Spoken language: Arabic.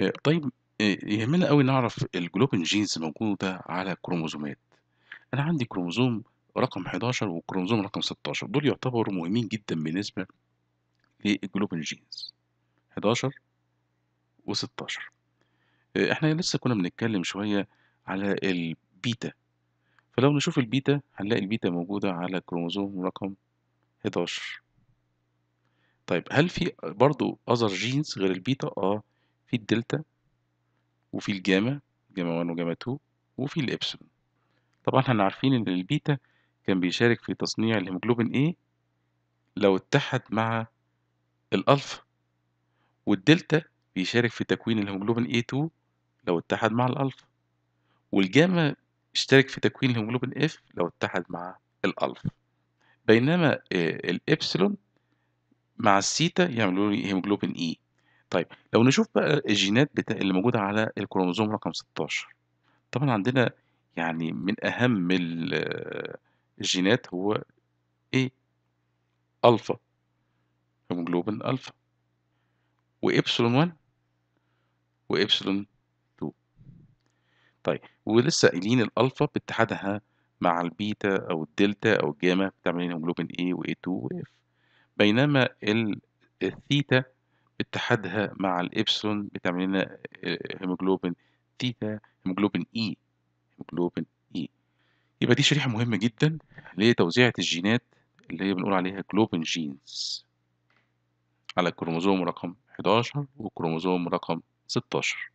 آه، طيب آه، يهمنا قوي نعرف الجلوبين جينز موجودة على كروموزومات أنا عندي كروموزوم رقم 11 وكروموزوم رقم 16 دول يعتبروا مهمين جدًا بالنسبة للجلوبين جينز 11 و16 آه، إحنا لسه كنا بنتكلم شوية على البيتا، فلو نشوف البيتا هنلاقي البيتا موجودة على كروموزوم رقم 11. طيب هل في برضو other جينز غير البيتا؟ آه. في الدلتا وفي الجاما جاما 1 وجاما 2 وفي الإبسلون طبعا احنا عارفين إن البيتا كان بيشارك في تصنيع الهيموجلوبين A إيه؟ لو اتحد مع الألفا والدلتا بيشارك في تكوين الهيموجلوبين A2 إيه لو اتحد مع الألفا والجاما اشترك في تكوين الهيموجلوبين F لو اتحد مع الألفا بينما آه، الإبسلون مع السيتا يعملوا لي هيموجلوبين E طيب لو نشوف بقى الجينات بتا... اللي موجودة على الكروموزوم رقم 16 طبعا عندنا يعني من أهم الجينات هو إيه ألفا هيموجلوبين ألفا وإبسلون 1 وإبسلون 2 طيب ولسه قايلين الألفا باتحادها مع البيتا أو الدلتا أو الجاما بتعمل هيموجلوبين A و A2 و F بينما الثيتا اتحادها مع الإبسلون بتعمل لنا آه، هيموجلوبين تيتا هيموجلوبين إي هيموجلوبين إي يبقى دي شريحة مهمة جدا لتوزيعة الجينات اللي هي بنقول عليها جلوبين جينز على الكروموزوم رقم 11 والكروموزوم رقم 16